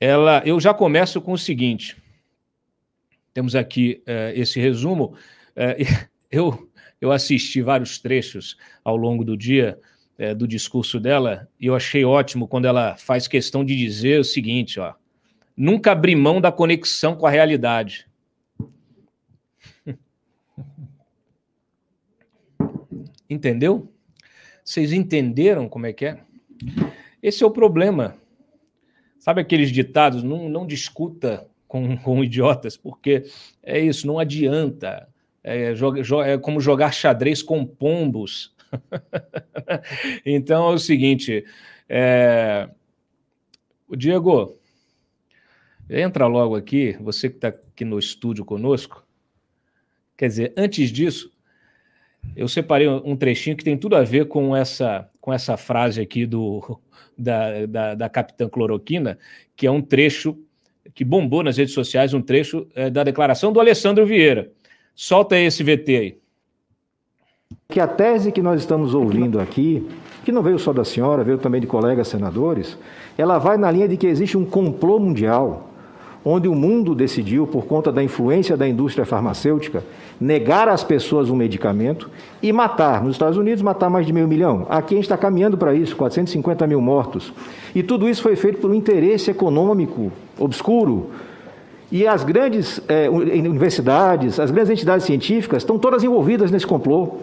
ela, eu já começo com o seguinte. Temos aqui uh, esse resumo. Uh, eu, eu assisti vários trechos ao longo do dia uh, do discurso dela e eu achei ótimo quando ela faz questão de dizer o seguinte, ó, nunca abrir mão da conexão com a realidade. Entendeu? Vocês entenderam como é que é? Esse é o problema Sabe aqueles ditados? Não, não discuta com, com idiotas, porque é isso, não adianta. É, joga, joga, é como jogar xadrez com pombos. então é o seguinte, é... o Diego, entra logo aqui, você que está aqui no estúdio conosco. Quer dizer, antes disso, eu separei um trechinho que tem tudo a ver com essa, com essa frase aqui do, da, da, da Capitã Cloroquina, que é um trecho que bombou nas redes sociais, um trecho é, da declaração do Alessandro Vieira. Solta esse VT aí. Que a tese que nós estamos ouvindo aqui, que não veio só da senhora, veio também de colegas senadores, ela vai na linha de que existe um complô mundial onde o mundo decidiu, por conta da influência da indústria farmacêutica, negar às pessoas um medicamento e matar. Nos Estados Unidos, matar mais de meio milhão. Aqui a gente está caminhando para isso, 450 mil mortos. E tudo isso foi feito por um interesse econômico obscuro. E as grandes é, universidades, as grandes entidades científicas estão todas envolvidas nesse complô.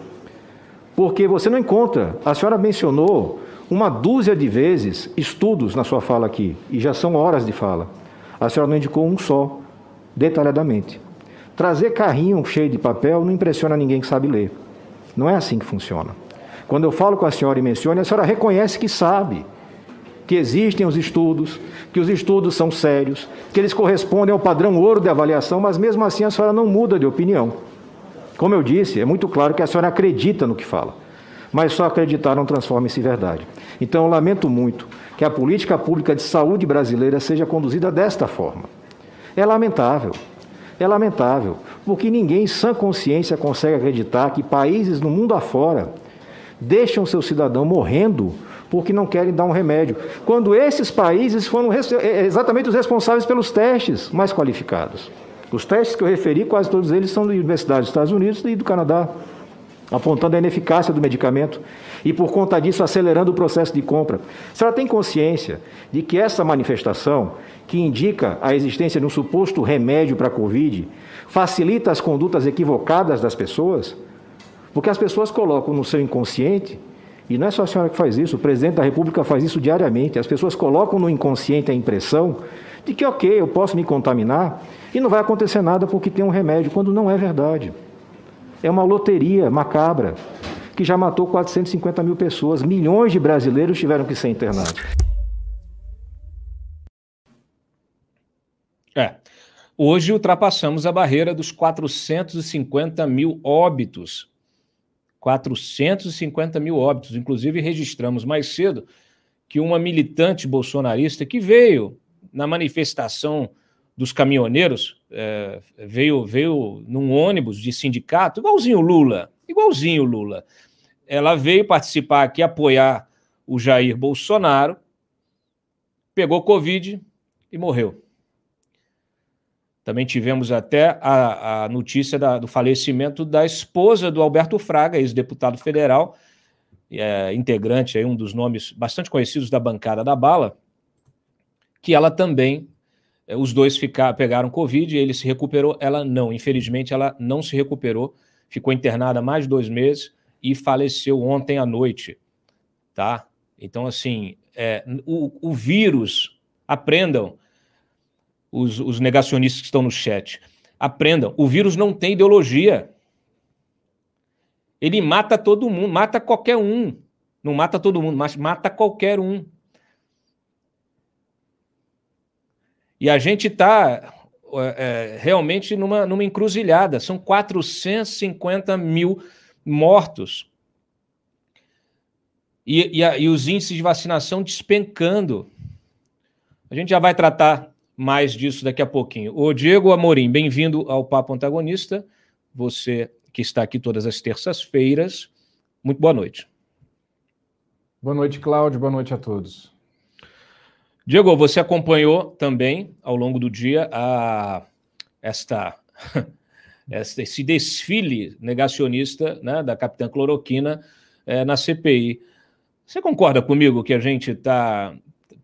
Porque você não encontra, a senhora mencionou uma dúzia de vezes estudos na sua fala aqui, e já são horas de fala. A senhora não indicou um só, detalhadamente. Trazer carrinho cheio de papel não impressiona ninguém que sabe ler. Não é assim que funciona. Quando eu falo com a senhora e menciono, a senhora reconhece que sabe que existem os estudos, que os estudos são sérios, que eles correspondem ao padrão ouro de avaliação, mas mesmo assim a senhora não muda de opinião. Como eu disse, é muito claro que a senhora acredita no que fala, mas só acreditar não transforma isso em verdade. Então eu lamento muito que a política pública de saúde brasileira seja conduzida desta forma. É lamentável. É lamentável, porque ninguém em sã consciência consegue acreditar que países no mundo afora deixam seu cidadão morrendo porque não querem dar um remédio, quando esses países foram é, é, exatamente os responsáveis pelos testes mais qualificados. Os testes que eu referi, quase todos eles são da Universidade dos Estados Unidos e do Canadá apontando a ineficácia do medicamento e, por conta disso, acelerando o processo de compra. Se ela tem consciência de que essa manifestação, que indica a existência de um suposto remédio para a Covid, facilita as condutas equivocadas das pessoas? Porque as pessoas colocam no seu inconsciente, e não é só a senhora que faz isso, o presidente da República faz isso diariamente, as pessoas colocam no inconsciente a impressão de que, ok, eu posso me contaminar e não vai acontecer nada porque tem um remédio, quando não é verdade. É uma loteria macabra que já matou 450 mil pessoas. Milhões de brasileiros tiveram que ser internados. É. Hoje ultrapassamos a barreira dos 450 mil óbitos. 450 mil óbitos. Inclusive, registramos mais cedo que uma militante bolsonarista que veio na manifestação dos caminhoneiros é, veio, veio num ônibus de sindicato, igualzinho o Lula, igualzinho o Lula. Ela veio participar aqui, apoiar o Jair Bolsonaro, pegou Covid e morreu. Também tivemos até a, a notícia da, do falecimento da esposa do Alberto Fraga, ex-deputado federal, é, integrante, aí, um dos nomes bastante conhecidos da bancada da bala, que ela também é, os dois ficar, pegaram Covid, ele se recuperou, ela não. Infelizmente, ela não se recuperou, ficou internada mais dois meses e faleceu ontem à noite, tá? Então, assim, é, o, o, vírus, aprendam, os, os negacionistas que estão no chat, aprendam, o vírus não tem ideologia. Ele mata todo mundo, mata qualquer um. Não mata todo mundo, mas mata qualquer um. E a gente está é, é, realmente numa, numa encruzilhada. São 450 mil mortos. E, e, e, os índices de vacinação despencando. A gente já vai tratar mais disso daqui a pouquinho. O Diego Amorim, bem-vindo ao Papo Antagonista. Você que está aqui todas as terças-feiras. Muito boa noite. Boa noite, Cláudio. Boa noite a todos. Diego, você acompanhou também ao longo do dia a, esta, esta esse desfile negacionista né, da capitã Cloroquina é, na CPI. Você concorda comigo que a gente está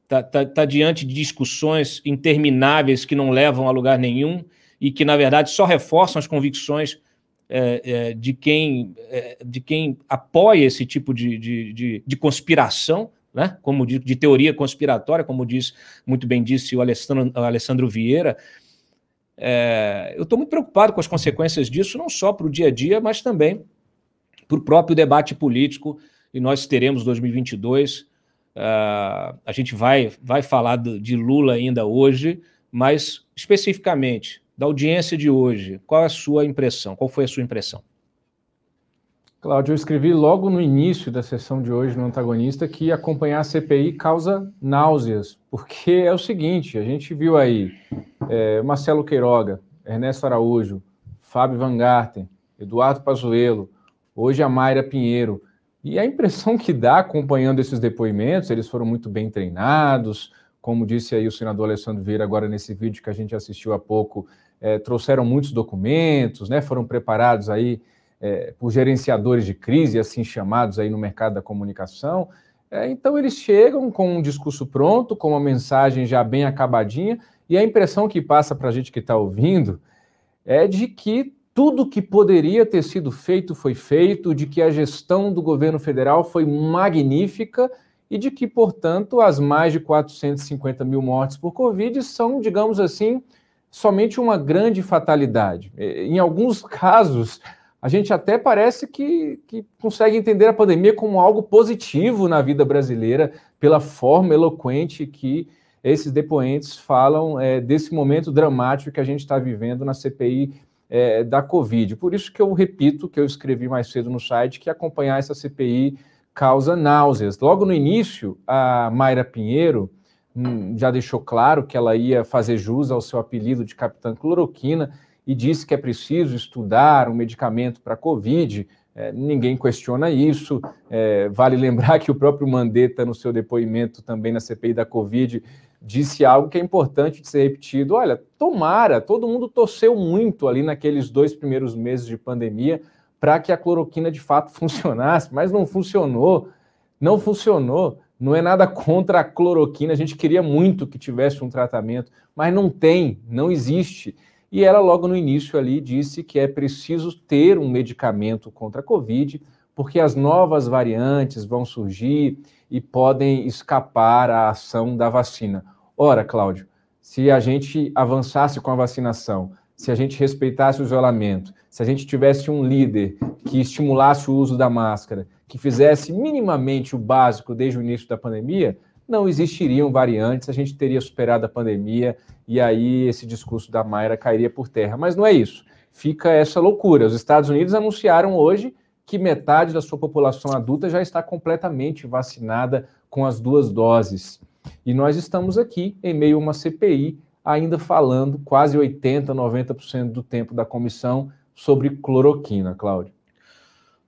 tá, tá, tá diante de discussões intermináveis que não levam a lugar nenhum e que, na verdade, só reforçam as convicções é, é, de, quem, é, de quem apoia esse tipo de, de, de, de conspiração né? Como de, de teoria conspiratória, como diz muito bem disse o Alessandro, o Alessandro Vieira. É, eu estou muito preocupado com as consequências disso, não só para o dia a dia, mas também para o próprio debate político. E nós teremos 2022. Uh, é, a gente vai, vai falar do, de Lula ainda hoje, mas especificamente da audiência de hoje, qual é a sua impressão? Qual foi a sua impressão? Cláudio, eu escrevi logo no início da sessão de hoje no Antagonista que acompanhar a CPI causa náuseas, porque é o seguinte: a gente viu aí é, Marcelo Queiroga, Ernesto Araújo, Fábio Van Garten, Eduardo Pazuello, hoje a Mayra Pinheiro. E a impressão que dá acompanhando esses depoimentos, eles foram muito bem treinados, como disse aí o senador Alessandro Vieira agora nesse vídeo que a gente assistiu há pouco, é, trouxeram muitos documentos, né, foram preparados aí é, por gerenciadores de crise, assim chamados aí no mercado da comunicação. É, então eles chegam com um discurso pronto, com uma mensagem já bem acabadinha, e a impressão que passa para a gente que está ouvindo é de que tudo que poderia ter sido feito foi feito, de que a gestão do governo federal foi magnífica e de que, portanto, as mais de 450 mil mortes por Covid são, digamos assim, somente uma grande fatalidade. Em alguns casos, a gente até parece que, que consegue entender a pandemia como algo positivo na vida brasileira, pela forma eloquente que esses depoentes falam é, desse momento dramático que a gente está vivendo na CPI é, da Covid. Por isso que eu repito que eu escrevi mais cedo no site que acompanhar essa CPI causa náuseas. Logo no início, a Mayra Pinheiro hum, já deixou claro que ela ia fazer jus ao seu apelido de Capitã Cloroquina e disse que é preciso estudar um medicamento para a Covid. É, ninguém questiona isso. É, vale lembrar que o próprio Mandetta, no seu depoimento também na CPI da Covid, disse algo que é importante de ser repetido. Olha, tomara, todo mundo torceu muito ali naqueles dois primeiros meses de pandemia para que a cloroquina de fato funcionasse, mas não funcionou. Não funcionou. Não é nada contra a cloroquina, a gente queria muito que tivesse um tratamento, mas não tem, não existe. E ela, logo no início ali, disse que é preciso ter um medicamento contra a Covid, porque as novas variantes vão surgir e podem escapar à ação da vacina. Ora, Cláudio, se a gente avançasse com a vacinação, se a gente respeitasse o isolamento, se a gente tivesse um líder que estimulasse o uso da máscara, que fizesse minimamente o básico desde o início da pandemia, não existiriam variantes, a gente teria superado a pandemia e aí esse discurso da Mayra cairia por terra. Mas não é isso. Fica essa loucura. Os Estados Unidos anunciaram hoje que metade da sua população adulta já está completamente vacinada com as duas doses. E nós estamos aqui em meio a uma CPI ainda falando quase 80%, 90% do tempo da comissão sobre cloroquina, Cláudio.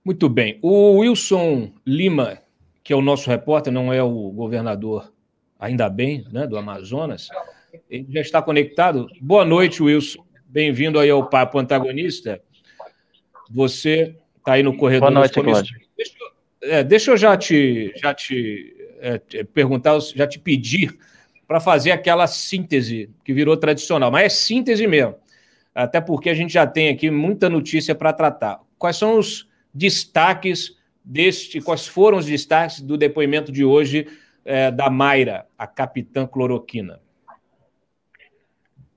Muito bem. O Wilson Lima que é o nosso repórter, não é o governador, ainda bem, né, do Amazonas, ele já está conectado. Boa noite, Wilson. Bem-vindo aí ao Papo Antagonista. Você está aí no corredor. Boa noite, Cláudio. Deixa, eu, é, deixa eu já te, já te é, perguntar, já te pedir para fazer aquela síntese que virou tradicional, mas é síntese mesmo. Até porque a gente já tem aqui muita notícia para tratar. Quais são os destaques deste, quais foram os destaques do depoimento de hoje é, da Mayra, a capitã cloroquina?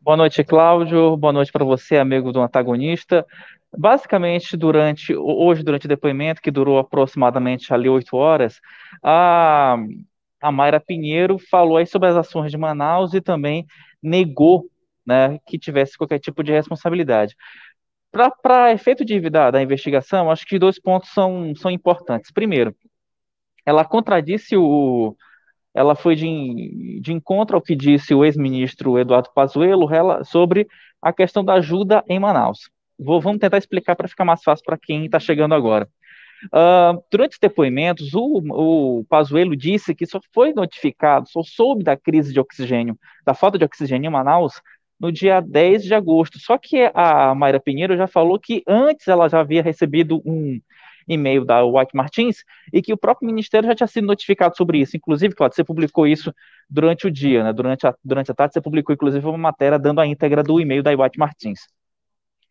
Boa noite, Cláudio. Boa noite para você, amigo do antagonista. Basicamente, durante hoje, durante o depoimento, que durou aproximadamente ali oito horas, a, a Mayra Pinheiro falou aí sobre as ações de Manaus e também negou né, que tivesse qualquer tipo de responsabilidade. Para efeito de, da, da investigação, acho que dois pontos são, são importantes. Primeiro, ela contradisse o. Ela foi de, de encontro ao que disse o ex-ministro Eduardo Pazuello sobre a questão da ajuda em Manaus. Vou, vamos tentar explicar para ficar mais fácil para quem está chegando agora. Uh, durante os depoimentos, o, o Pazuello disse que só foi notificado, só soube da crise de oxigênio, da falta de oxigênio em Manaus, no dia 10 de agosto. Só que a Mayra Pinheiro já falou que antes ela já havia recebido um e-mail da White Martins e que o próprio ministério já tinha sido notificado sobre isso. Inclusive, Cláudio, você publicou isso durante o dia, né? durante, a, durante a tarde, você publicou inclusive uma matéria dando a íntegra do e-mail da White Martins.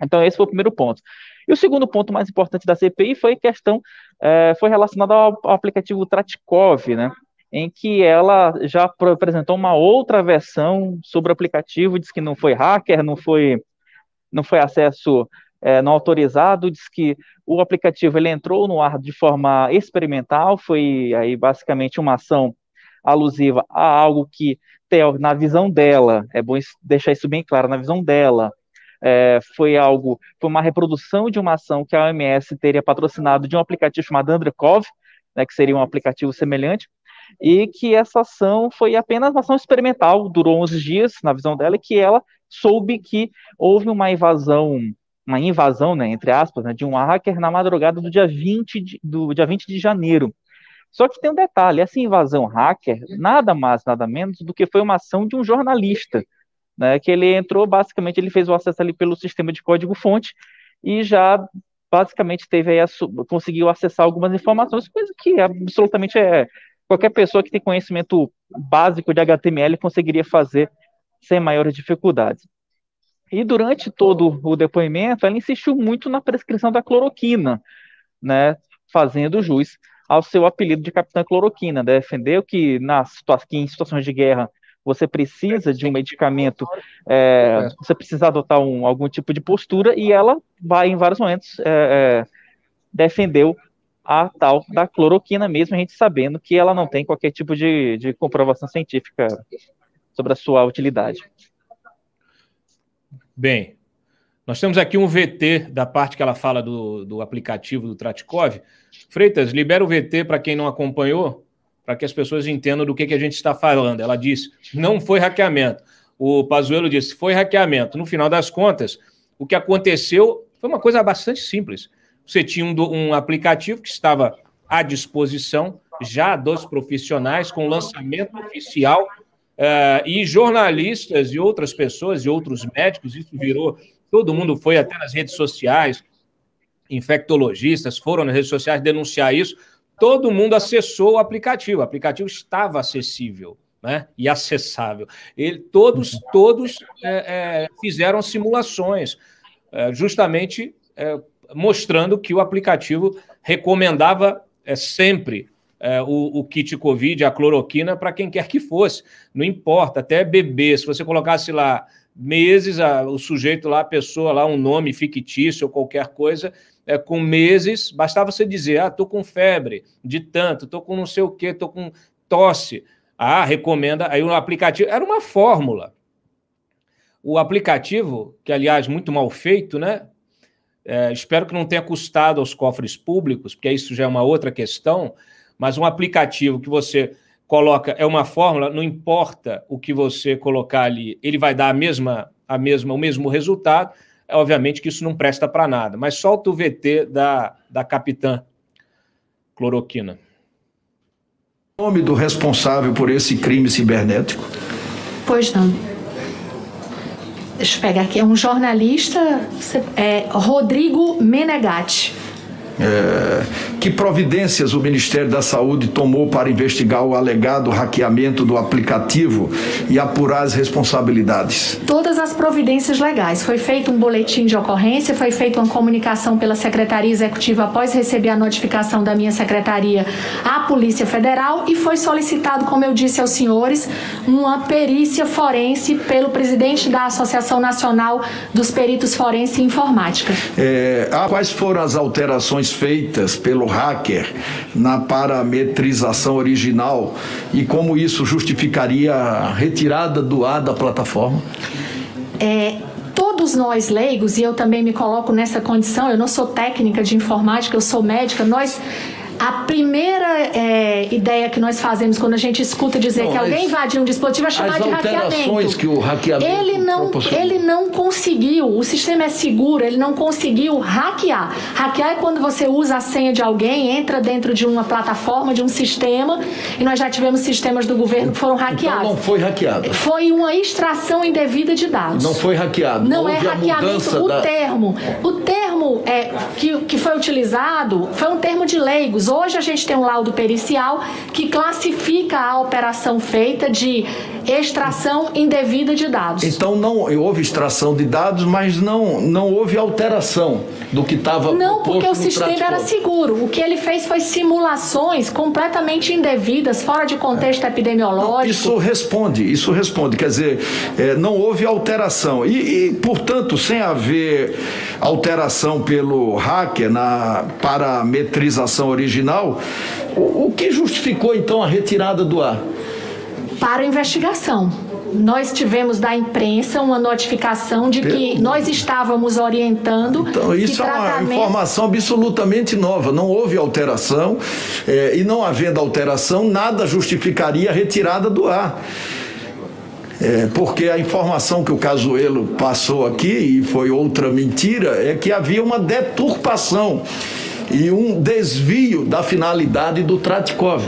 Então, esse foi o primeiro ponto. E o segundo ponto mais importante da CPI foi questão, é, foi relacionado ao, ao aplicativo Tratikov, né? em que ela já apresentou uma outra versão sobre o aplicativo, diz que não foi hacker, não foi, não foi acesso é, não autorizado, diz que o aplicativo ele entrou no ar de forma experimental, foi aí basicamente uma ação alusiva a algo que, na visão dela, é bom deixar isso bem claro, na visão dela, é, foi algo, foi uma reprodução de uma ação que a OMS teria patrocinado de um aplicativo chamado Andrekov, né, que seria um aplicativo semelhante, e que essa ação foi apenas uma ação experimental, durou 11 dias, na visão dela, e que ela soube que houve uma invasão, uma invasão, né, entre aspas, né, de um hacker na madrugada do dia 20 de, do dia 20 de janeiro. Só que tem um detalhe, essa invasão hacker, nada mais, nada menos do que foi uma ação de um jornalista, né, que ele entrou, basicamente, ele fez o acesso ali pelo sistema de código-fonte e já basicamente teve aí, conseguiu acessar algumas informações, coisa que é absolutamente é qualquer pessoa que tem conhecimento básico de HTML conseguiria fazer sem maiores dificuldades. E durante todo o depoimento, ela insistiu muito na prescrição da cloroquina, né, fazendo jus ao seu apelido de Capitã Cloroquina. Né? defendeu que, na, que em situações de guerra você precisa de um medicamento, é, você precisa adotar um, algum tipo de postura, e ela vai, em vários momentos, é, é, defendeu a tal da cloroquina, mesmo a gente sabendo que ela não tem qualquer tipo de, de comprovação científica sobre a sua utilidade. Bem, nós temos aqui um VT da parte que ela fala do, do aplicativo do Tratkov. Freitas, libera o VT para quem não acompanhou, para que as pessoas entendam do que, que a gente está falando. Ela disse, não foi hackeamento. O Pazuello disse, foi hackeamento. No final das contas, o que aconteceu foi uma coisa bastante simples você tinha um, um aplicativo que estava à disposição já dos profissionais, com lançamento oficial Uh, e jornalistas e outras pessoas e outros médicos, isso virou, todo mundo foi até nas redes sociais, infectologistas foram nas redes sociais denunciar isso, todo mundo acessou o aplicativo, o aplicativo estava acessível. Né, e acessável. Ele, todos uhum. todos é, é, fizeram simulações, é, justamente mostrando que o aplicativo recomendava é, sempre é, o, o, kit Covid, a cloroquina, para quem quer que fosse. Não importa, até bebê. Se você colocasse lá meses, a, o sujeito lá, a pessoa lá, um nome fictício ou qualquer coisa, é, com meses, bastava você dizer, ah, estou com febre de tanto, estou com não sei o quê, estou com tosse. Ah, recomenda. Aí o aplicativo. Era uma fórmula. O aplicativo, que aliás, muito mal feito, né? É, espero que não tenha custado aos cofres públicos, porque isso já é uma outra questão, mas um aplicativo que você coloca é uma fórmula, não importa o que você colocar ali, ele vai dar a mesma, a mesma, o mesmo resultado. É, obviamente que isso não presta para nada, mas solta o VT da, da capitã cloroquina. Nome do responsável por esse crime cibernético? Pois não. Deixa eu pegar aqui. É um jornalista, é, Rodrigo Menegatti. É, que providências o Ministério da Saúde tomou para investigar o alegado hackeamento do aplicativo e apurar as responsabilidades? Todas as providências legais. Foi feito um boletim de ocorrência, foi feita uma comunicação pela Secretaria Executiva após receber a notificação da minha secretaria à Polícia Federal e foi solicitado, como eu disse aos senhores, uma perícia forense pelo presidente da Associação Nacional dos Peritos Forense e Informática. É, ah, quais foram as alterações alterações feitas pelo hacker na parametrização original e como isso justificaria a retirada do ar da plataforma? É, todos nós leigos, e eu também me coloco nessa condição, eu não sou técnica de informática, eu sou médica, nós a primeira é, ideia que nós fazemos quando a gente escuta dizer não, que alguém invadiu um dispositivo é chamar de hackeamento. que o hackeamento ele não, ele não conseguiu, o sistema é seguro, ele não conseguiu hackear. Hackear é quando você usa a senha de alguém, entra dentro de uma plataforma, de um sistema, e nós já tivemos sistemas do governo que foram hackeados. Então não foi hackeado. Foi uma extração indevida de dados. Não foi hackeado. Não, não é hackeamento o da... termo. O termo é, que, que foi utilizado foi um termo de leigos Hoje a gente tem um laudo pericial que classifica a operação feita de extração indevida de dados. Então não houve extração de dados, mas não, não houve alteração do que estava Não, porque o sistema era seguro. O que ele fez foi simulações completamente indevidas, fora de contexto é. epidemiológico. Não, isso responde, isso responde. Quer dizer, é, não houve alteração. E, e, portanto, sem haver alteração pelo hacker na parametrização original, original, o, o que justificou então a retirada do ar? Para investigação nós tivemos da imprensa uma notificação de que nós estávamos orientando. Então, isso tratamento... é uma informação absolutamente nova. Não houve alteração eh, e, não havendo alteração, nada justificaria a retirada do ar. É, porque a informação que o Casuelo passou aqui, e foi outra mentira, é que havia uma deturpação e um desvio da finalidade do Tratkov.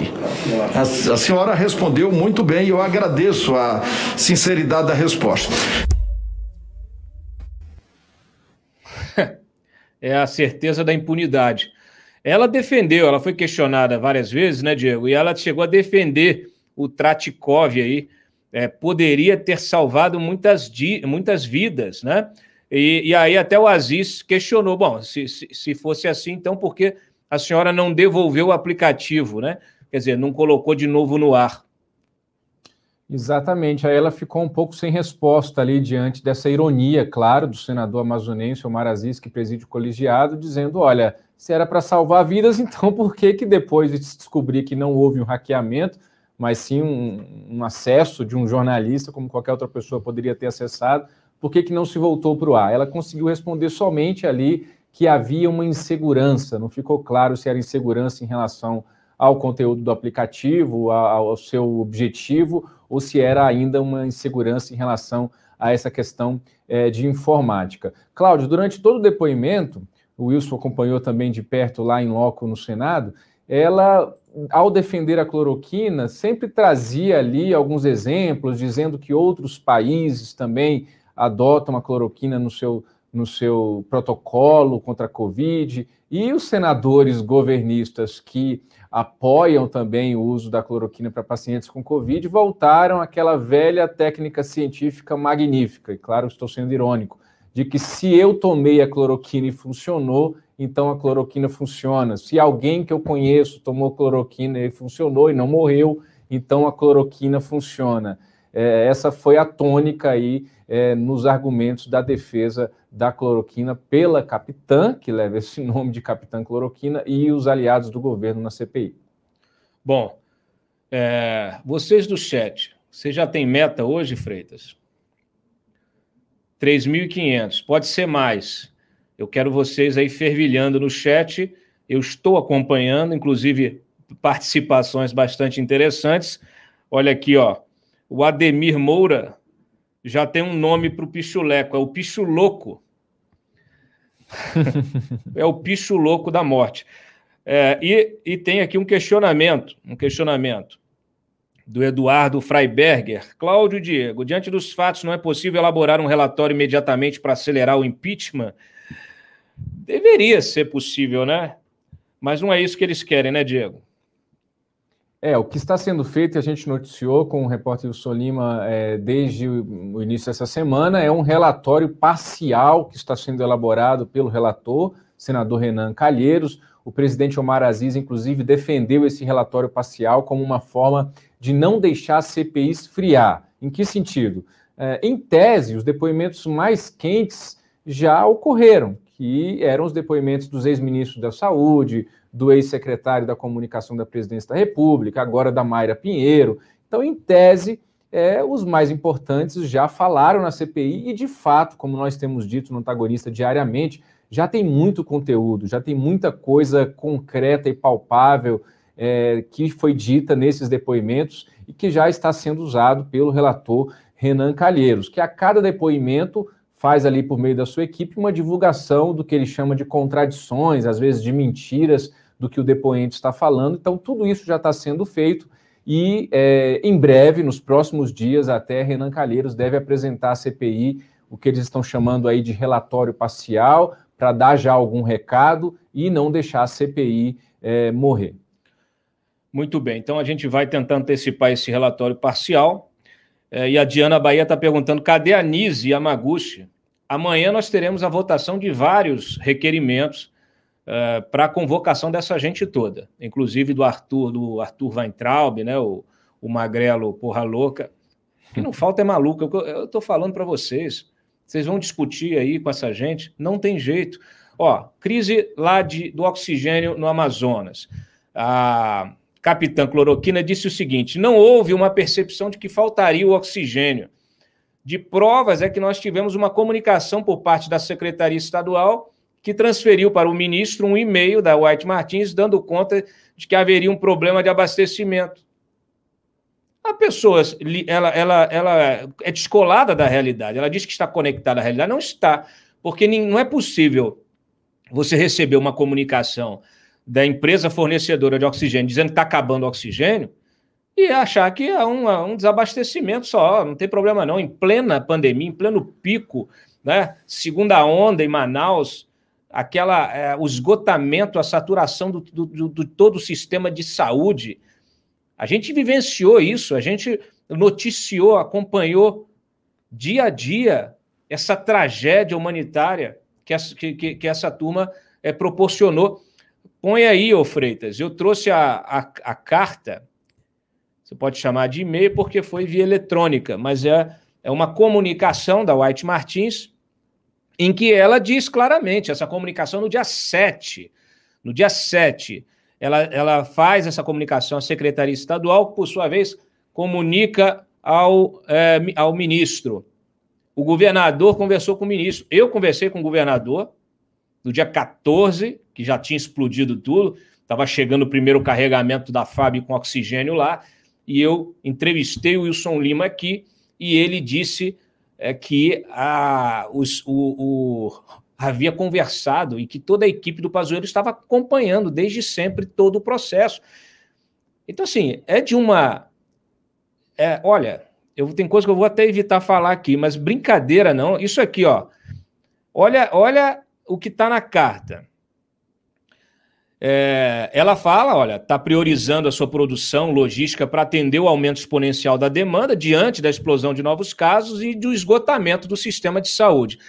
A, a senhora respondeu muito bem e eu agradeço a sinceridade da resposta. É a certeza da impunidade. Ela defendeu, ela foi questionada várias vezes, né, Diego? E ela chegou a defender o Tratkov aí, é, poderia ter salvado muitas, muitas vidas, né? E, e aí até o Aziz questionou: bom, se, se, se fosse assim, então por que a senhora não devolveu o aplicativo, né? Quer dizer, não colocou de novo no ar. Exatamente, aí ela ficou um pouco sem resposta ali diante dessa ironia, claro, do senador amazonense Omar Aziz, que preside o colegiado, dizendo: olha, se era para salvar vidas, então por que, que depois de descobrir que não houve um hackeamento, mas sim um, um acesso de um jornalista, como qualquer outra pessoa poderia ter acessado, por que, que não se voltou para o ar? Ela conseguiu responder somente ali que havia uma insegurança, não ficou claro se era insegurança em relação ao conteúdo do aplicativo, ao seu objetivo, ou se era ainda uma insegurança em relação a essa questão é, de informática. Cláudio, durante todo o depoimento, o Wilson acompanhou também de perto lá em loco no Senado, ela, ao defender a cloroquina, sempre trazia ali alguns exemplos, dizendo que outros países também adotam a cloroquina no seu, no seu protocolo contra a Covid, e os senadores governistas que apoiam também o uso da cloroquina para pacientes com Covid voltaram àquela velha técnica científica magnífica, e claro, estou sendo irônico, de que se eu tomei a cloroquina e funcionou, então a cloroquina funciona. Se alguém que eu conheço tomou cloroquina e funcionou e não morreu, então a cloroquina funciona é, essa foi a tônica aí é, nos argumentos da defesa da cloroquina pela capitã, que leva esse nome de capitã cloroquina, e os aliados do governo na CPI. Bom, é, vocês do chat, você já tem meta hoje, Freitas? 3.500, pode ser mais. Eu quero vocês aí fervilhando no chat. Eu estou acompanhando, inclusive participações bastante interessantes. Olha aqui, ó. O Ademir Moura já tem um nome para o pichuleco, é o pichuloco. é o pichuloco da morte. É, e, e tem aqui um questionamento, um questionamento do Eduardo Freiberger. Cláudio Diego, diante dos fatos, não é possível elaborar um relatório imediatamente para acelerar o impeachment? Deveria ser possível, né? Mas não é isso que eles querem, né, Diego? É, o que está sendo feito, e a gente noticiou com o repórter Wilson Lima é, desde o início dessa semana, é um relatório parcial que está sendo elaborado pelo relator, senador Renan Calheiros. O presidente Omar Aziz, inclusive, defendeu esse relatório parcial como uma forma de não deixar a CPI esfriar. Em que sentido? É, em tese, os depoimentos mais quentes já ocorreram, que eram os depoimentos dos ex-ministros da Saúde, do ex-secretário da Comunicação da Presidência da República, agora da Mayra Pinheiro. Então, em tese, é, os mais importantes já falaram na CPI e, de fato, como nós temos dito no antagonista diariamente, já tem muito conteúdo, já tem muita coisa concreta e palpável é, que foi dita nesses depoimentos e que já está sendo usado pelo relator Renan Calheiros, que a cada depoimento faz ali por meio da sua equipe uma divulgação do que ele chama de contradições, às vezes de mentiras do que o depoente está falando. Então, tudo isso já está sendo feito e é, em breve, nos próximos dias, até Renan Calheiros deve apresentar à CPI o que eles estão chamando aí de relatório parcial, para dar já algum recado e não deixar a CPI é, morrer. Muito bem, então a gente vai tentar antecipar esse relatório parcial é, e a Diana Bahia está perguntando: cadê a Nise e a Amanhã nós teremos a votação de vários requerimentos uh, é, para a convocação dessa gente toda, inclusive do Arthur, do Arthur Weintraub, né, o, o magrelo porra louca. O que não falta é maluco. Eu estou falando para vocês. Vocês vão discutir aí com essa gente? Não tem jeito. Ó, crise lá de, do oxigênio no Amazonas. A, ah, capitã Cloroquina, disse o seguinte: não houve uma percepção de que faltaria o oxigênio. De provas é que nós tivemos uma comunicação por parte da Secretaria Estadual que transferiu para o ministro um e-mail da White Martins dando conta de que haveria um problema de abastecimento. A pessoa ela, ela, ela é descolada da realidade, ela diz que está conectada à realidade, não está, porque não é possível você receber uma comunicação da empresa fornecedora de oxigênio dizendo que está acabando o oxigênio e achar que é um, é um desabastecimento só, não tem problema não, em plena pandemia, em pleno pico, né? segunda onda em Manaus, aquela, é, o esgotamento, a saturação do, do, do, do todo o sistema de saúde. A gente vivenciou isso, a gente noticiou, acompanhou dia a dia essa tragédia humanitária que essa, que, que, que essa turma é, proporcionou. Põe aí, ô Freitas. Eu trouxe a, a, a carta, você pode chamar de e-mail porque foi via eletrônica, mas é, é uma comunicação da White Martins em que ela diz claramente essa comunicação no dia 7. No dia 7, ela, ela faz essa comunicação à Secretaria Estadual, que, por sua vez, comunica ao, é, ao ministro. O governador conversou com o ministro. Eu conversei com o governador no dia 14 que já tinha explodido tudo, estava chegando o primeiro carregamento da FAB com oxigênio lá, e eu entrevistei o Wilson Lima aqui, e ele disse é, que a, os, o, o, havia conversado e que toda a equipe do Pazuello estava acompanhando desde sempre todo o processo. Então, assim, é de uma... É, olha, eu tem coisa que eu vou até evitar falar aqui, mas brincadeira não. Isso aqui, ó. Olha, olha o que está na carta. É, ela fala, olha, está priorizando a sua produção logística para atender o aumento exponencial da demanda diante da explosão de novos casos e do esgotamento do sistema de saúde.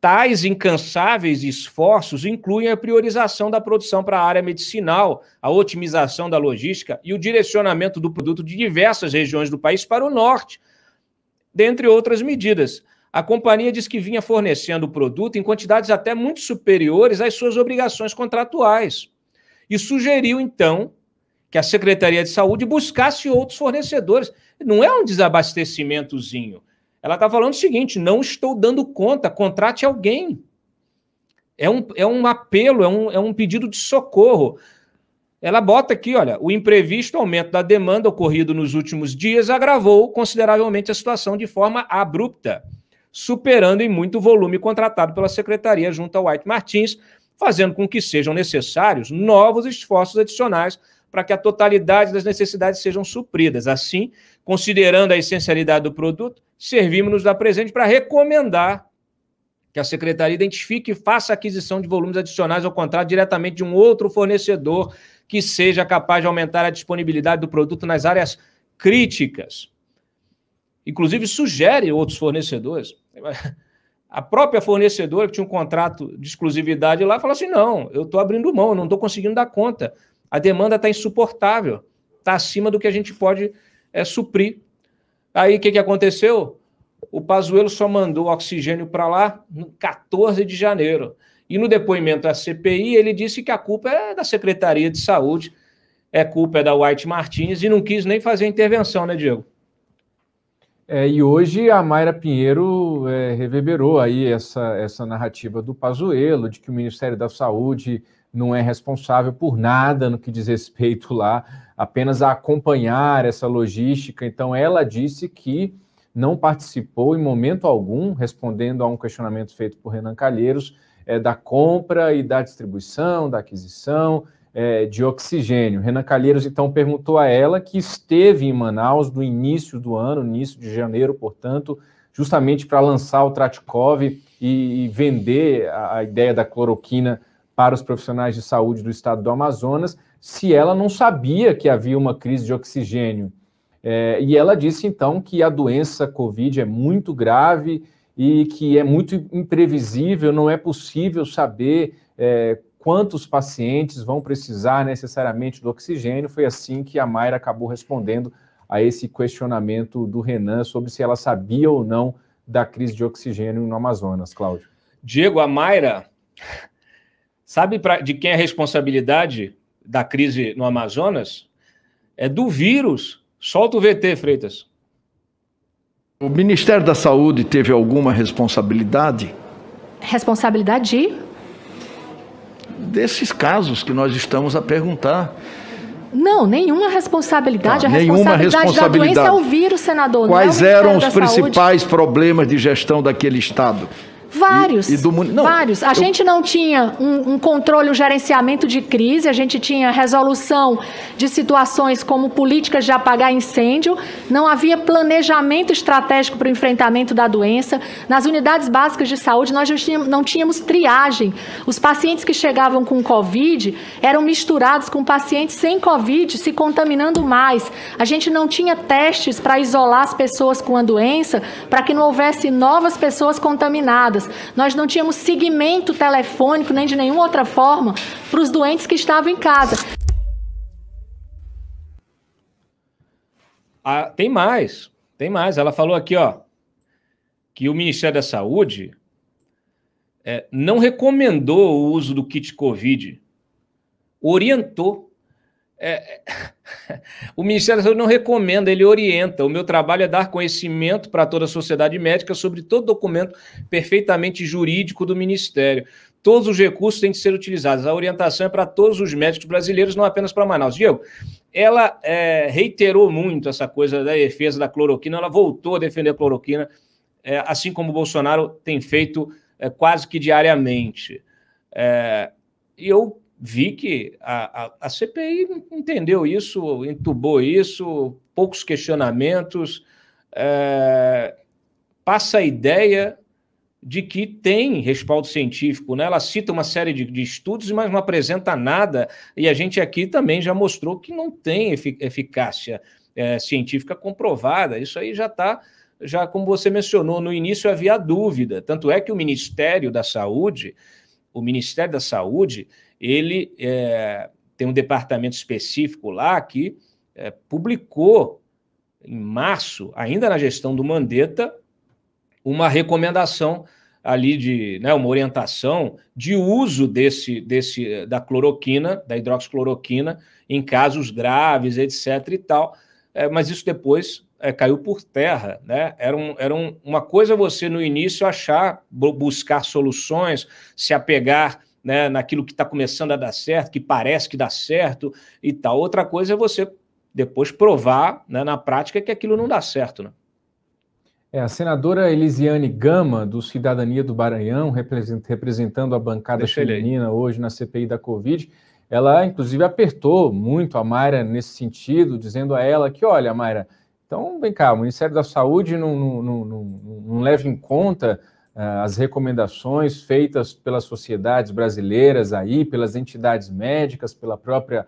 Tais incansáveis esforços incluem a priorização da produção para a área medicinal, a otimização da logística e o direcionamento do produto de diversas regiões do país para o norte, dentre outras medidas a companhia diz que vinha fornecendo o produto em quantidades até muito superiores às suas obrigações contratuais. E sugeriu, então, que a Secretaria de Saúde buscasse outros fornecedores. Não é um desabastecimentozinho. Ela está falando o seguinte: não estou dando conta, contrate alguém. É um, é um apelo, é um, é um pedido de socorro. Ela bota aqui, olha, o imprevisto aumento da demanda ocorrido nos últimos dias agravou consideravelmente a situação de forma abrupta superando em muito o volume contratado pela secretaria junto ao White Martins, fazendo com que sejam necessários novos esforços adicionais para que a totalidade das necessidades sejam supridas. Assim, considerando a essencialidade do produto, servimos-nos da presente para recomendar que a secretaria identifique e faça aquisição de volumes adicionais ao contrato diretamente de um outro fornecedor que seja capaz de aumentar a disponibilidade do produto nas áreas críticas inclusive sugere outros fornecedores. A própria fornecedora que tinha um contrato de exclusividade lá falou assim: não, eu estou abrindo mão, não estou conseguindo dar conta. A demanda está insuportável, está acima do que a gente pode é, suprir. Aí o que, que aconteceu? O Pazuello só mandou oxigênio para lá no 14 de janeiro. E no depoimento à CPI, ele disse que a culpa é da Secretaria de Saúde, é culpa é da White Martins e não quis nem fazer intervenção, né, Diego? É, e hoje a Mayra Pinheiro é, reverberou aí essa, essa narrativa do Pazuello, de que o Ministério da Saúde não é responsável por nada no que diz respeito lá, apenas a acompanhar essa logística. Então, ela disse que não participou em momento algum, respondendo a um questionamento feito por Renan Calheiros, é, da compra e da distribuição, da aquisição é, de oxigênio. Renan Calheiros então perguntou a ela que esteve em Manaus no início do ano, início de janeiro, portanto, justamente para lançar o Tratkov e, e vender a, a ideia da cloroquina para os profissionais de saúde do estado do Amazonas, se ela não sabia que havia uma crise de oxigênio. É, e ela disse então que a doença Covid é muito grave e que é muito imprevisível, não é possível saber é, quantos pacientes vão precisar necessariamente do oxigênio. Foi assim que a Mayra acabou respondendo a esse questionamento do Renan sobre se ela sabia ou não da crise de oxigênio no Amazonas, Cláudio. Diego, a Mayra sabe pra, de quem é a responsabilidade da crise no Amazonas? É do vírus. Solta o VT, Freitas. O Ministério da Saúde teve alguma responsabilidade? Responsabilidade desses casos que nós estamos a perguntar. Não, nenhuma responsabilidade. Tá, a nenhuma responsabilidade, responsabilidade da doença é o vírus, senador. É Quais é eram os principais saúde? problemas de gestão daquele Estado? Vários. E, e do, não, vários. A eu... gente não tinha um, um, controle, um gerenciamento de crise, a gente tinha resolução de situações como políticas de apagar incêndio, não havia planejamento estratégico para o enfrentamento da doença. Nas unidades básicas de saúde, nós não tínhamos, não tínhamos triagem. Os pacientes que chegavam com Covid eram misturados com pacientes sem Covid, se contaminando mais. A gente não tinha testes para isolar as pessoas com a doença, para que não houvesse novas pessoas contaminadas nós não tínhamos seguimento telefônico nem de nenhuma outra forma para os doentes que estavam em casa. Ah, tem mais, tem mais. Ela falou aqui, ó, que o Ministério da Saúde é, não recomendou o uso do kit COVID, orientou. é, é O Ministério da Saúde não recomenda, ele orienta. O meu trabalho é dar conhecimento para toda a sociedade médica sobre todo documento perfeitamente jurídico do Ministério. Todos os recursos têm que ser utilizados. A orientação é para todos os médicos brasileiros, não apenas para Manaus. Diego, ela é, reiterou muito essa coisa da defesa da cloroquina, ela voltou a defender a cloroquina, é, assim como o Bolsonaro tem feito é, quase que diariamente. É, e eu vi que a, a, a, CPI entendeu isso, entubou isso, poucos questionamentos, é, passa a ideia de que tem respaldo científico, né? Ela cita uma série de, de, estudos, mas não apresenta nada. E a gente aqui também já mostrou que não tem efic eficácia é, científica comprovada. Isso aí já está, já como você mencionou no início havia dúvida. Tanto é que o Ministério da Saúde, o Ministério da Saúde ele é, tem um departamento específico lá que é, publicou em março, ainda na gestão do Mandetta, uma recomendação ali de, né, uma orientação de uso desse, desse da cloroquina, da hidroxicloroquina em casos graves, etc e tal. É, mas isso depois é, caiu por terra, né? Era, um, era um, uma coisa você no início achar, buscar soluções, se apegar né, naquilo que está começando a dar certo, que parece que dá certo e tal. Outra coisa é você depois provar né, na prática que aquilo não dá certo. Né? É, a senadora Elisiane Gama, do Cidadania do Baranhão, representando a bancada Deixa feminina hoje na CPI da Covid, ela inclusive apertou muito a Mayra nesse sentido, dizendo a ela que, olha, Mayra, então vem cá, o Ministério da Saúde não, não, não, não leva em conta ah, as recomendações feitas pelas sociedades brasileiras aí, pelas entidades médicas, pela própria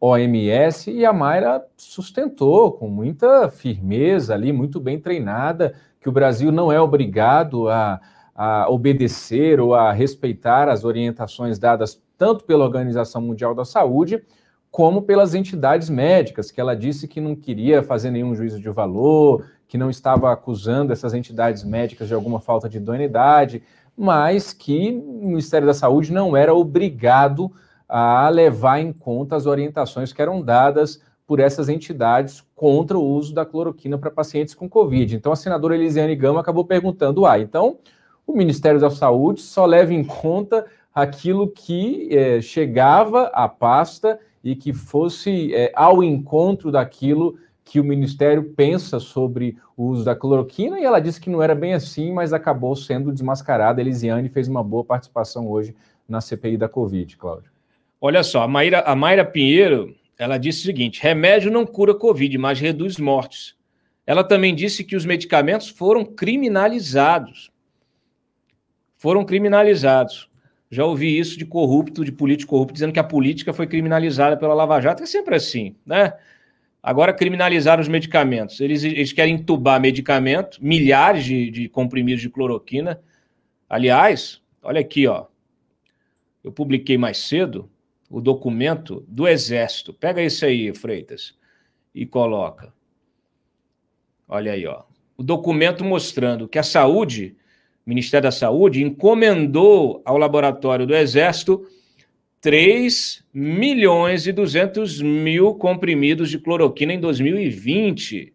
OMS, e a Mayra sustentou com muita firmeza ali, muito bem treinada, que o Brasil não é obrigado a, a obedecer ou a respeitar as orientações dadas tanto pela Organização Mundial da Saúde, como pelas entidades médicas, que ela disse que não queria fazer nenhum juízo de valor, que não estava acusando essas entidades médicas de alguma falta de idoneidade, mas que o Ministério da Saúde não era obrigado a levar em conta as orientações que eram dadas por essas entidades contra o uso da cloroquina para pacientes com Covid. Então, a senadora Elisiane Gama acabou perguntando: ah, então o Ministério da Saúde só leva em conta aquilo que é, chegava à pasta e que fosse é, ao encontro daquilo que o Ministério pensa sobre o uso da cloroquina e ela disse que não era bem assim, mas acabou sendo desmascarada. Elisiane fez uma boa participação hoje na CPI da Covid, Cláudio. Olha só, a Mayra, a Mayra Pinheiro ela disse o seguinte: remédio não cura Covid, mas reduz mortes. Ela também disse que os medicamentos foram criminalizados. Foram criminalizados. Já ouvi isso de corrupto, de político corrupto, dizendo que a política foi criminalizada pela Lava Jato. É sempre assim, né? Agora criminalizaram os medicamentos. Eles, eles querem entubar medicamento, milhares de, de comprimidos de cloroquina. Aliás, olha aqui, ó. Eu publiquei mais cedo o documento do Exército. Pega esse aí, Freitas, e coloca. Olha aí, ó. O documento mostrando que a saúde, o Ministério da Saúde, encomendou ao laboratório do Exército 3 milhões e 200 mil comprimidos de cloroquina em 2020.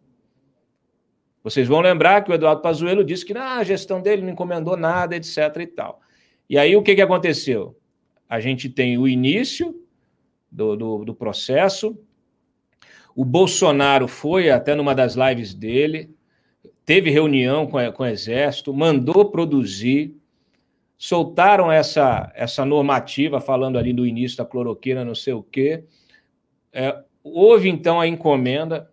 Vocês vão lembrar que o Eduardo Pazuello disse que ah, a gestão dele não encomendou nada, etc e tal. E aí o que, que aconteceu? A gente tem o início do, do, do processo, o Bolsonaro foi até numa das lives dele, teve reunião com, com o Exército, mandou produzir soltaram essa, essa normativa falando ali do início da cloroquina, não sei o quê. É, houve então a encomenda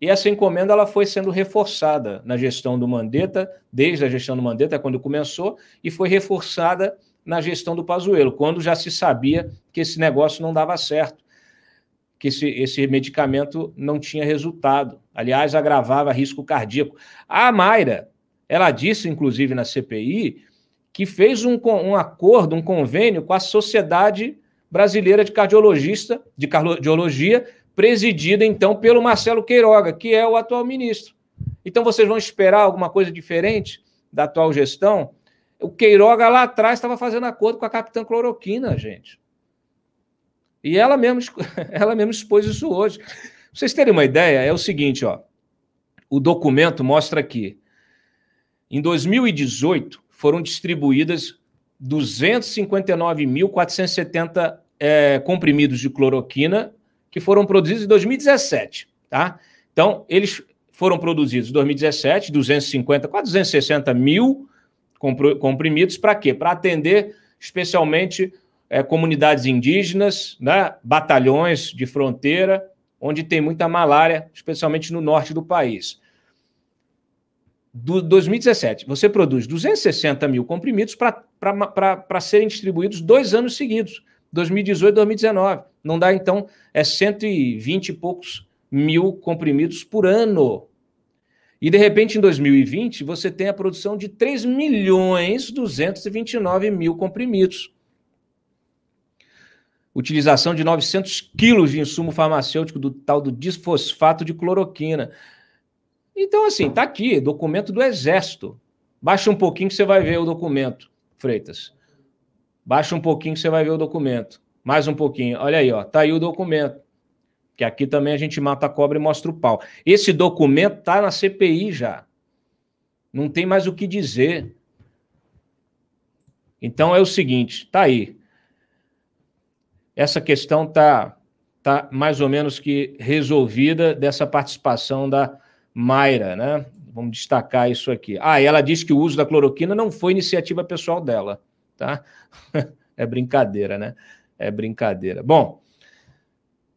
e essa encomenda ela foi sendo reforçada na gestão do Mandetta, desde a gestão do Mandetta quando começou e foi reforçada na gestão do Pazuello, quando já se sabia que esse negócio não dava certo, que esse, esse medicamento não tinha resultado. Aliás, agravava risco cardíaco. A Mayra, ela disse inclusive na CPI que fez um, um acordo, um convênio com a Sociedade Brasileira de Cardiologista, de Cardiologia, presidida então pelo Marcelo Queiroga, que é o atual ministro. Então vocês vão esperar alguma coisa diferente da atual gestão? O Queiroga lá atrás estava fazendo acordo com a Capitã Cloroquina, gente. E ela mesma, ela mesma expôs isso hoje. Pra vocês terem uma ideia, é o seguinte, ó. O documento mostra que em 2018 foram distribuídas 259.470 é, comprimidos de cloroquina que foram produzidos em 2017, tá? Então, eles foram produzidos em 2017, 250, quase 260 mil comprimidos, para quê? Para atender especialmente é, comunidades indígenas, né? batalhões de fronteira, onde tem muita malária, especialmente no norte do país do 2017, você produz 260 mil comprimidos para serem distribuídos dois anos seguidos, 2018 e 2019. Não dá, então, é 120 e poucos mil comprimidos por ano. E, de repente, em 2020, você tem a produção de 3 milhões 229 mil comprimidos. Utilização de 900 quilos de insumo farmacêutico do tal do disfosfato de cloroquina. Então, assim, tá aqui, documento do Exército. Baixa um pouquinho que você vai ver o documento, Freitas. Baixa um pouquinho que você vai ver o documento. Mais um pouquinho. Olha aí, ó, tá aí o documento. Que aqui também a gente mata a cobra e mostra o pau. Esse documento tá na CPI já. Não tem mais o que dizer. Então é o seguinte, tá aí. Essa questão tá tá mais ou menos que resolvida dessa participação da Mayra, né? Vamos destacar isso aqui. Ah, e ela diz que o uso da cloroquina não foi iniciativa pessoal dela, tá? é brincadeira, né? É brincadeira. Bom,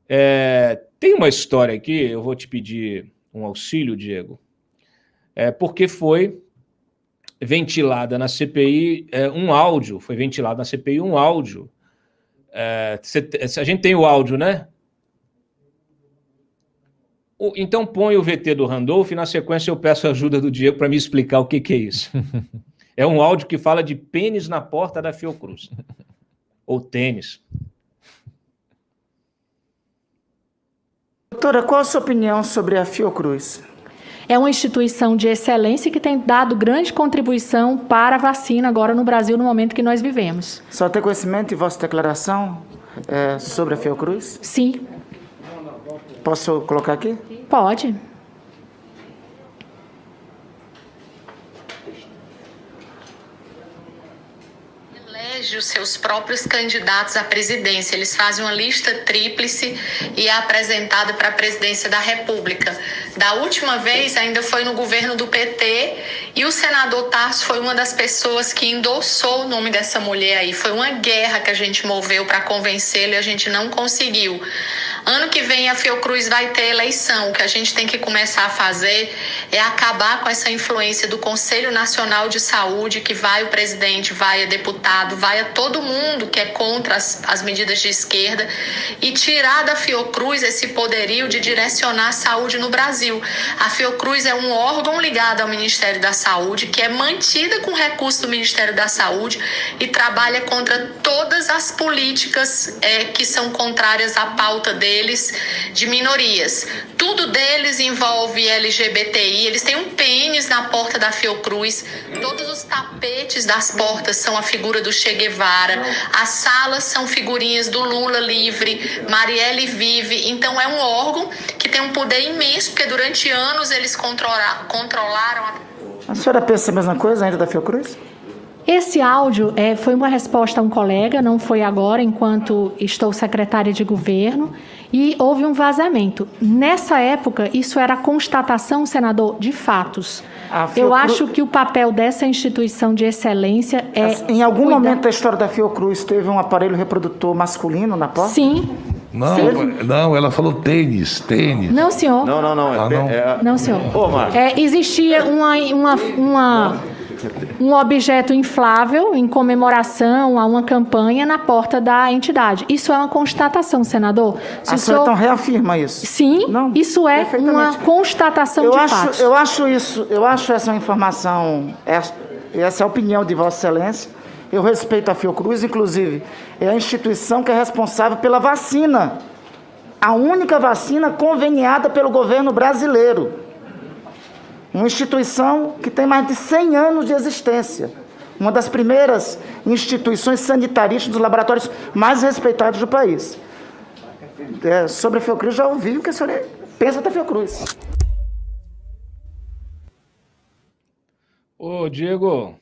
é, tem uma história aqui, eu vou te pedir um auxílio, Diego, é, porque foi ventilada na CPI é, um áudio, foi ventilado na CPI um áudio. É, cê, a gente tem o áudio, né? Então põe o VT do Randolph e na sequência eu peço a ajuda do Diego para me explicar o que, que é isso. É um áudio que fala de pênis na porta da Fiocruz. Ou tênis. Doutora, qual a sua opinião sobre a Fiocruz? É uma instituição de excelência que tem dado grande contribuição para a vacina agora no Brasil, no momento que nós vivemos. Só ter conhecimento de vossa declaração é, sobre a Fiocruz? Sim, Posso colocar aqui? Pode. elege os seus próprios candidatos à presidência. Eles fazem uma lista tríplice e é apresentada para a presidência da República. Da última vez, ainda foi no governo do PT, e o senador Tarso foi uma das pessoas que endossou o nome dessa mulher aí. Foi uma guerra que a gente moveu para convencê-lo e a gente não conseguiu. Ano que vem a Fiocruz vai ter eleição. O que a gente tem que começar a fazer é acabar com essa influência do Conselho Nacional de Saúde, que vai o presidente, vai a deputado, vai a todo mundo que é contra as, as medidas de esquerda, e tirar da Fiocruz esse poderio de direcionar a saúde no Brasil. A Fiocruz é um órgão ligado ao Ministério da Saúde, que é mantida com recurso do Ministério da Saúde e trabalha contra todas as políticas é, que são contrárias à pauta dele deles de minorias. Tudo deles envolve LGBTI, eles têm um pênis na porta da Fiocruz, todos os tapetes das portas são a figura do Che Guevara, as salas são figurinhas do Lula livre, Marielle vive. Então é um órgão que tem um poder imenso, porque durante anos eles controla controlaram. A... a senhora pensa a mesma coisa ainda da Fiocruz? Esse áudio é, foi uma resposta a um colega, não foi agora, enquanto estou secretária de governo e houve um vazamento. Nessa época, isso era constatação, senador, de fatos. Fiocru... Ah, Eu acho que o papel dessa instituição de excelência é. Em algum cuidar... momento da história da Fiocruz teve um aparelho reprodutor masculino na porta? Sim. Não, Sim. não, ela falou tênis, tênis. Não, senhor. Não, não, não. É, ah, não. É... não. senhor. Ô, Marcos. É, existia uma, uma, uma um objeto inflável em comemoração a uma campanha na porta da entidade. Isso é uma constatação, senador. Se a senhora então reafirma isso. Sim, Não, isso é uma constatação eu de acho, fatos. Eu acho isso, eu acho essa informação, essa, essa é a opinião de Vossa Excelência. Eu respeito a Fiocruz, inclusive, é a instituição que é responsável pela vacina. A única vacina conveniada pelo governo brasileiro. Uma instituição que tem mais de 100 anos de existência. Uma das primeiras instituições sanitaristas dos laboratórios mais respeitados do país. É, sobre a Fiocruz, já ouvi o que a senhora pensa da Fiocruz. Ô, Diego,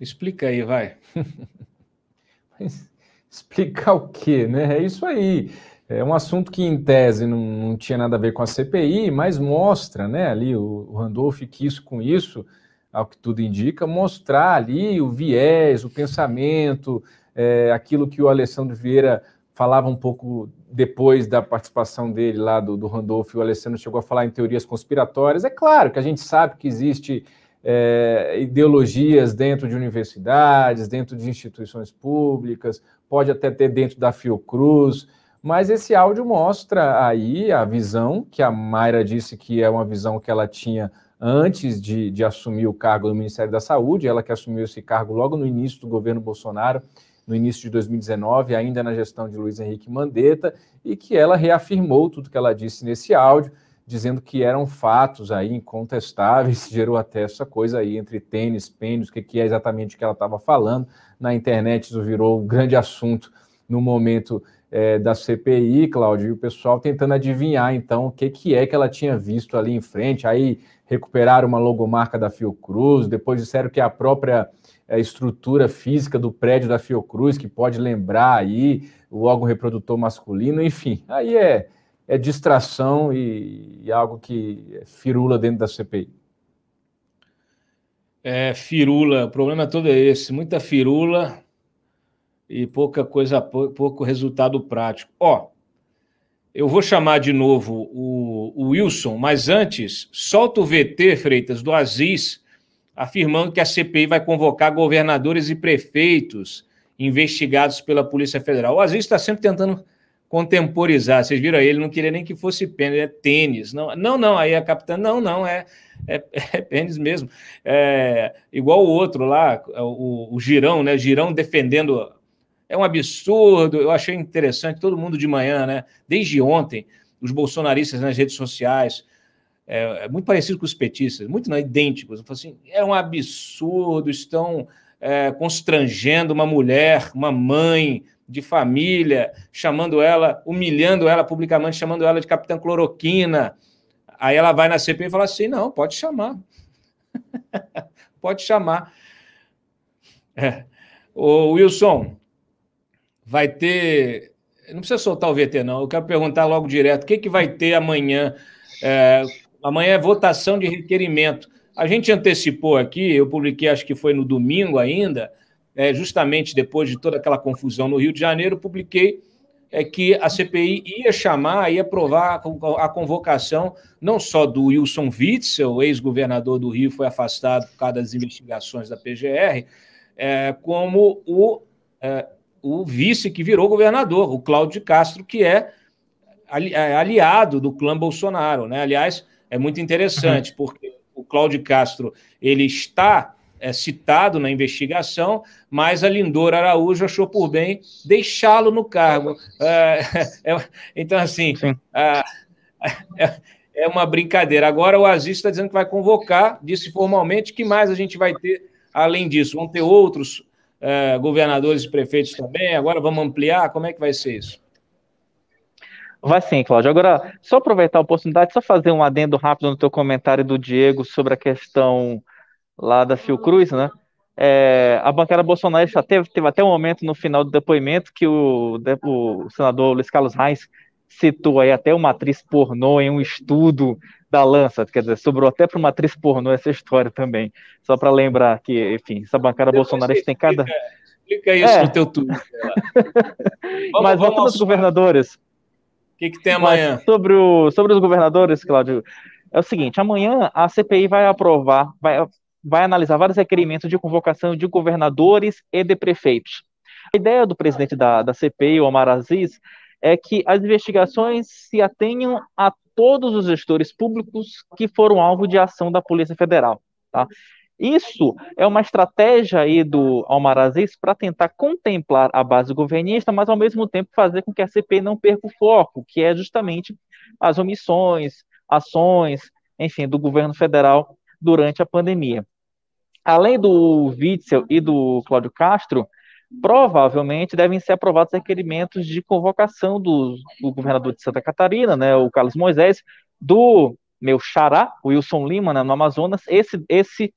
explica aí, vai. Explicar o quê, né? É isso aí. É um assunto que, em tese, não, não, tinha nada a ver com a CPI, mas mostra, né, ali, o, o Randolph quis com isso, ao que tudo indica, mostrar ali o viés, o pensamento, é, aquilo que o Alessandro Vieira falava um pouco depois da participação dele lá do, do Randolph, o Alessandro chegou a falar em teorias conspiratórias. É claro que a gente sabe que existe é, ideologias dentro de universidades, dentro de instituições públicas, pode até ter dentro da Fiocruz. Mas esse áudio mostra aí a visão que a Mayra disse que é uma visão que ela tinha antes de, de assumir o cargo do Ministério da Saúde, ela que assumiu esse cargo logo no início do governo Bolsonaro, no início de 2019, ainda na gestão de Luiz Henrique Mandetta, e que ela reafirmou tudo que ela disse nesse áudio, dizendo que eram fatos aí incontestáveis, gerou até essa coisa aí entre tênis, pênis, o que, que é exatamente o que ela estava falando. Na internet isso virou um grande assunto no momento é, da CPI, Cláudio, e o pessoal tentando adivinhar, então, o que, que é que ela tinha visto ali em frente. Aí recuperaram uma logomarca da Fiocruz, depois disseram que a própria é, estrutura física do prédio da Fiocruz, que pode lembrar aí o órgão reprodutor masculino, enfim. Aí é, é distração e, e algo que firula dentro da CPI. É, firula, o problema todo é esse, muita firula, e pouca coisa, pouco resultado prático. Ó, eu vou chamar de novo o, o Wilson, mas antes, solta o VT, Freitas, do Aziz, afirmando que a CPI vai convocar governadores e prefeitos investigados pela Polícia Federal. O Aziz está sempre tentando contemporizar. Vocês viram aí, ele não queria nem que fosse pênis, é tênis. Não, não, não aí a capitã, não, não, é, é, é pênis mesmo. É, igual o outro lá, o, o Girão, né? Girão defendendo é um absurdo. Eu achei interessante, todo mundo de manhã, né? Desde ontem, os bolsonaristas nas redes sociais, é, é muito parecido com os petistas, muito não, idênticos. Eu falo assim, é um absurdo, estão é, constrangendo uma mulher, uma mãe de família, chamando ela, humilhando ela publicamente, chamando ela de capitã cloroquina. Aí ela vai na CPI e fala assim: não, pode chamar. pode chamar. É. Ô, Wilson, vai ter. Não precisa soltar o VT, não. Eu quero perguntar logo direto: o que, que vai ter amanhã? É, amanhã é votação de requerimento. A gente antecipou aqui, eu publiquei, acho que foi no domingo ainda, é, justamente depois de toda aquela confusão no Rio de Janeiro, publiquei é, que a CPI ia chamar, ia aprovar a convocação não só do Wilson Witzel, ex-governador do Rio, foi afastado por causa das investigações da PGR, é, como o é, o vice que virou governador, o Cláudio Castro, que é, é aliado do clã Bolsonaro. Né? Aliás, é muito interessante, uhum. porque o Cláudio Castro ele está é, citado na investigação, mas a Lindor Araújo achou por bem deixá-lo no cargo. É, é, então, assim, é, é, uma brincadeira. Agora o Aziz está dizendo que vai convocar, disse formalmente, que mais a gente vai ter além disso? Vão ter outros é, governadores e prefeitos também? Agora vamos ampliar? Como é que vai ser isso? Vai sim, Cláudio. Agora, só aproveitar a oportunidade, só fazer um adendo rápido no teu comentário do Diego sobre a questão lá da Fiocruz, né? É, a bancada bolsonarista teve, teve até um momento no final do depoimento que o, o senador Luiz Carlos Reis citou aí até uma atriz pornô em um estudo da lança, quer dizer, sobrou até para uma atriz pornô essa história também. Só para lembrar que, enfim, essa bancada bolsonarista tem cada. Explica isso é. no teu tudo. Mas voltando aos governadores. O que, que tem amanhã? sobre, o, sobre os governadores, Cláudio, é o seguinte: amanhã a CPI vai aprovar, vai, vai analisar vários requerimentos de convocação de governadores e de prefeitos. A ideia do presidente da, da CPI, o Omar Aziz, é que as investigações se atenham a todos os gestores públicos que foram alvo de ação da Polícia Federal. Tá? Isso é uma estratégia aí do Almarazes Aziz para tentar contemplar a base governista, mas ao mesmo tempo fazer com que a CP não perca o foco, que é justamente as omissões, ações, enfim, do governo federal durante a pandemia. Além do Witzel e do Cláudio Castro, provavelmente devem ser aprovados requerimentos de convocação do, do governador de Santa Catarina, né, o Carlos Moisés, do meu xará, Wilson Lima, né, no Amazonas. Esse, esse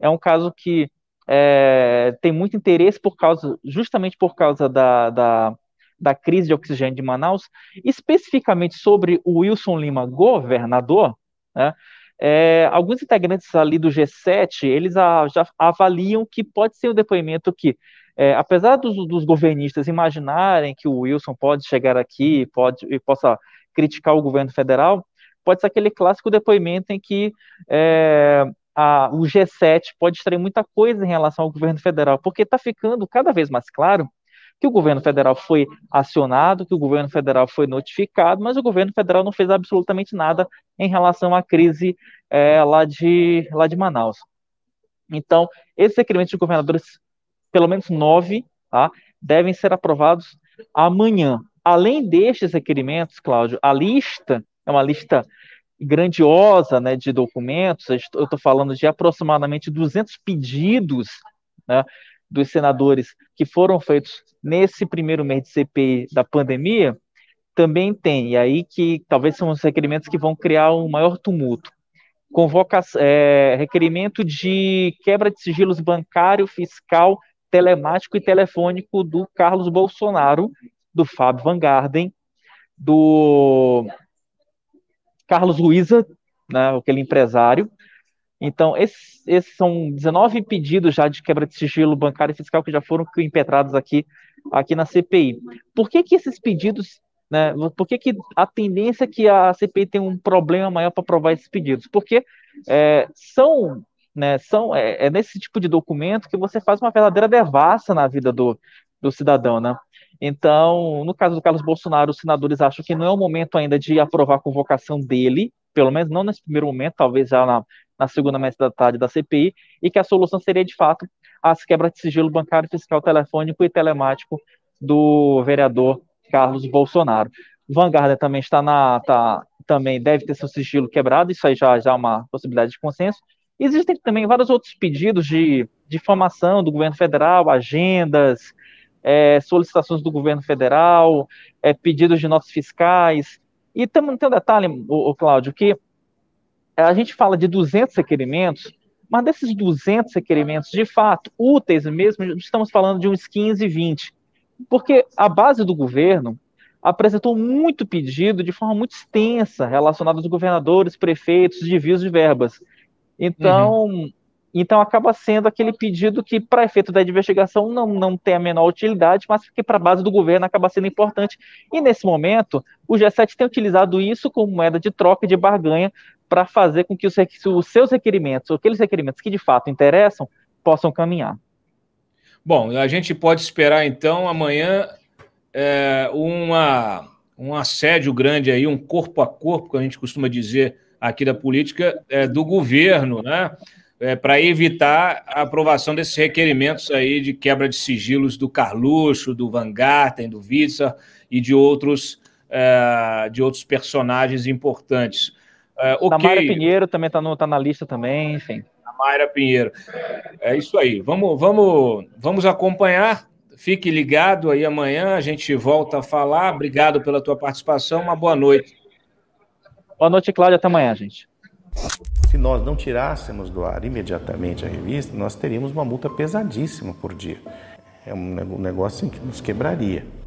é um caso que é, tem muito interesse por causa, justamente por causa da, da, da crise de oxigênio de Manaus, especificamente sobre o Wilson Lima, governador, né, é, alguns integrantes ali do G7, eles a, já avaliam que pode ser um depoimento que é, apesar dos, dos, governistas imaginarem que o Wilson pode chegar aqui pode, e possa criticar o governo federal, pode ser aquele clássico depoimento em que é, a, o G7 pode extrair muita coisa em relação ao governo federal, porque está ficando cada vez mais claro que o governo federal foi acionado, que o governo federal foi notificado, mas o governo federal não fez absolutamente nada em relação à crise é, lá, de, lá de Manaus. Então, esses requerimentos de governadores pelo menos nove, tá? devem ser aprovados amanhã. Além destes requerimentos, Cláudio, a lista é uma lista grandiosa né, de documentos, eu estou falando de aproximadamente 200 pedidos né, dos senadores que foram feitos nesse primeiro mês de CPI da pandemia, também tem, e aí que talvez são os requerimentos que vão criar um maior tumulto. Convoca, é, requerimento de quebra de sigilos bancário, fiscal telemático e telefônico do Carlos Bolsonaro, do Fábio Van Garden, do Carlos Luiza, né, aquele empresário. Então, esses, esses, são 19 pedidos já de quebra de sigilo bancário e fiscal que já foram impetrados aqui, aqui na CPI. Por que, que esses pedidos, né, por que, que a tendência é que a CPI tem um problema maior para aprovar esses pedidos? Porque é, são né? São, é, é, nesse tipo de documento que você faz uma verdadeira devassa na vida do, do cidadão. Né? Então, no caso do Carlos Bolsonaro, os senadores acham que não é o momento ainda de aprovar a convocação dele, pelo menos não nesse primeiro momento, talvez já na, na segunda metade da tarde da CPI, e que a solução seria, de fato, as quebras de sigilo bancário, fiscal, telefônico e telemático do vereador Carlos Bolsonaro. Vanguarda também está na. Tá, também deve ter seu sigilo quebrado, isso aí já, já é uma possibilidade de consenso. Existem também vários outros pedidos de, de formação do governo federal, agendas, é, solicitações do governo federal, é, pedidos de notas fiscais. E tem um detalhe, o, o Cláudio, que a gente fala de 200 requerimentos, mas desses 200 requerimentos, de fato, úteis mesmo, estamos falando de uns 15, 20. Porque a base do governo apresentou muito pedido de forma muito extensa relacionado aos governadores, prefeitos, desvios de verbas. Então, uhum. então acaba sendo aquele pedido que, para efeito da investigação, não, não tem a menor utilidade, mas que para a base do governo acaba sendo importante. E nesse momento, o G7 tem utilizado isso como moeda de troca e de barganha para fazer com que os, os seus requerimentos, aqueles requerimentos que de fato interessam, possam caminhar. Bom, a gente pode esperar então amanhã é, uma, um assédio grande aí, um corpo a corpo, que a gente costuma dizer aqui da política é, do governo, né? É, para evitar a aprovação desses requerimentos aí de quebra de sigilos do Carluxo, do Van Garten, do Witzel e de outros, é, de outros personagens importantes. É, okay. Tamara Pinheiro também está tá na lista também, enfim. Tamara Pinheiro. É isso aí. Vamos, vamos, vamos acompanhar. Fique ligado aí amanhã, a gente volta a falar. Obrigado pela tua participação. Uma boa noite. Boa noite, Cláudio. Até amanhã, gente. Se nós não tirássemos do ar imediatamente a revista, nós teríamos uma multa pesadíssima por dia. É um negócio assim que nos quebraria.